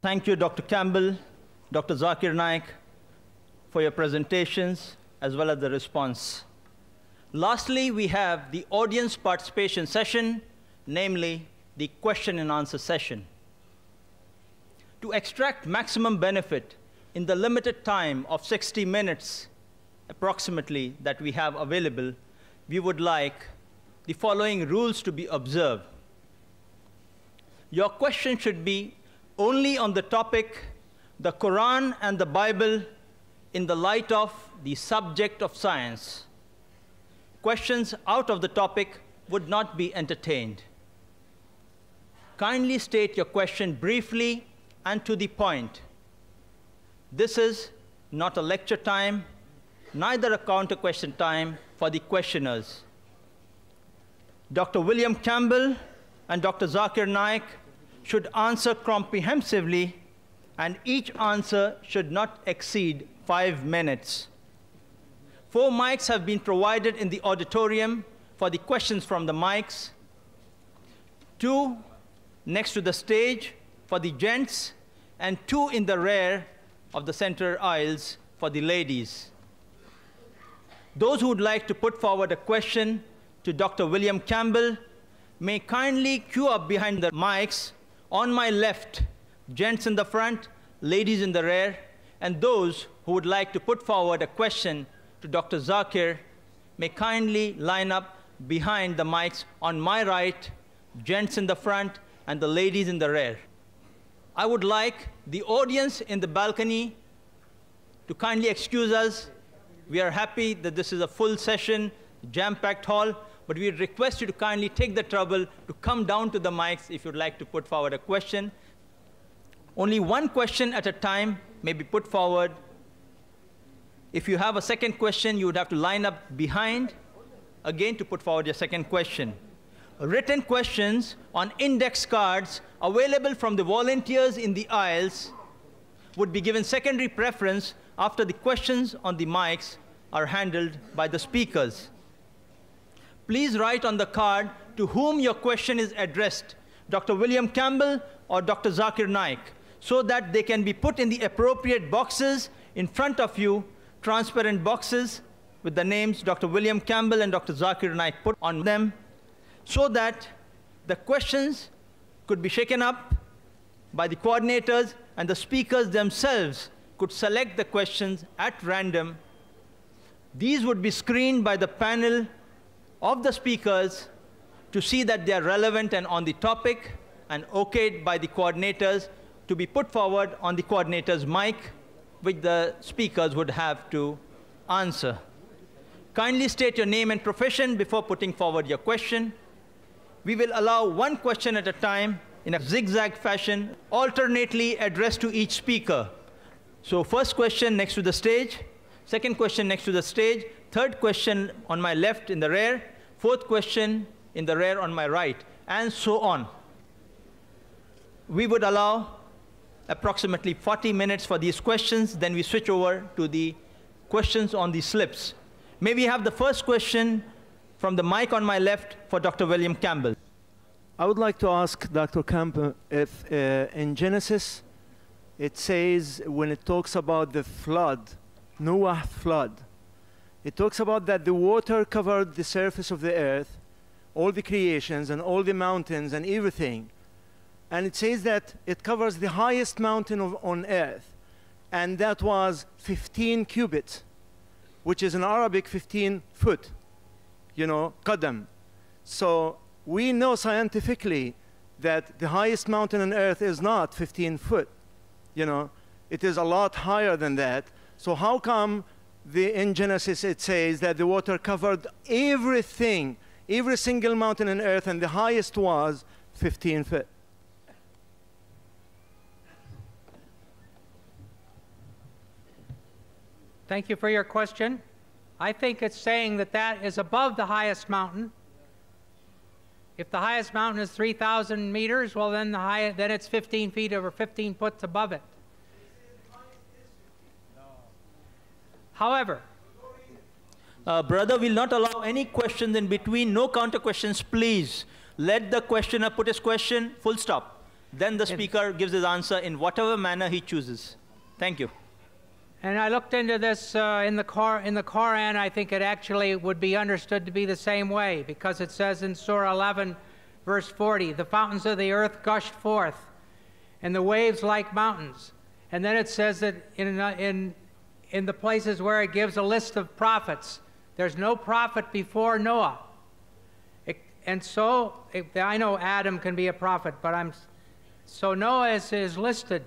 Thank you, Dr. Campbell, Dr. Zakir Naik, for your presentations as well as the response. Lastly, we have the audience participation session, namely the question and answer session. To extract maximum benefit in the limited time of 60 minutes approximately that we have available, we would like the following rules to be observed. Your question should be only on the topic the Quran and the Bible in the light of the subject of science. Questions out of the topic would not be entertained. Kindly state your question briefly and to the point. This is not a lecture time, neither a counter question time for the questioners. Dr. William Campbell and Dr. Zakir Naik should answer comprehensively, and each answer should not exceed five minutes. Four mics have been provided in the auditorium for the questions from the mics. Two next to the stage for the gents, and two in the rear of the center aisles for the ladies. Those who would like to put forward a question to Dr. William Campbell may kindly queue up behind the mics on my left, gents in the front, ladies in the rear, and those who would like to put forward a question to Dr. Zakir may kindly line up behind the mics on my right, gents in the front, and the ladies in the rear. I would like the audience in the balcony to kindly excuse us. We are happy that this is a full session, jam-packed hall, but we request you to kindly take the trouble to come down to the mics if you'd like to put forward a question. Only one question at a time may be put forward. If you have a second question, you would have to line up behind again to put forward your second question. Written questions on index cards available from the volunteers in the aisles would be given secondary preference after the questions on the mics are handled by the speakers. Please write on the card to whom your question is addressed, Dr. William Campbell or Dr. Zakir Naik, so that they can be put in the appropriate boxes in front of you, transparent boxes with the names Dr. William Campbell and Dr. Zakir Naik put on them, so that the questions could be shaken up by the coordinators and the speakers themselves could select the questions at random. These would be screened by the panel of the speakers to see that they are relevant and on the topic and okayed by the coordinators to be put forward on the coordinator's mic, which the speakers would have to answer. Kindly state your name and profession before putting forward your question. We will allow one question at a time in a zigzag fashion, alternately addressed to each speaker. So first question next to the stage, second question next to the stage, Third question on my left in the rear. Fourth question in the rear on my right, and so on. We would allow approximately 40 minutes for these questions. Then we switch over to the questions on the slips. May we have the first question from the mic on my left for Dr. William Campbell. I would like to ask Dr. Campbell if uh, in Genesis it says when it talks about the flood, Noah flood, it talks about that the water covered the surface of the earth, all the creations and all the mountains and everything. And it says that it covers the highest mountain of, on earth, and that was 15 cubits, which is in Arabic 15 foot, you know, qadam. So we know scientifically that the highest mountain on earth is not 15 foot, you know, it is a lot higher than that. So how come the, in Genesis it says that the water covered everything, every single mountain on earth, and the highest was 15 feet. Thank you for your question. I think it's saying that that is above the highest mountain. If the highest mountain is 3,000 meters, well, then, the high, then it's 15 feet over 15 foot above it. However, uh, brother will not allow any questions in between, no counter questions, please. Let the questioner put his question, full stop. Then the speaker gives his answer in whatever manner he chooses. Thank you. And I looked into this uh, in the Quran. In the Quran, I think it actually would be understood to be the same way because it says in Surah 11, verse 40, "The fountains of the earth gushed forth, and the waves like mountains." And then it says that in, in in the places where it gives a list of prophets. There's no prophet before Noah. It, and so, it, I know Adam can be a prophet, but I'm. So Noah is, is listed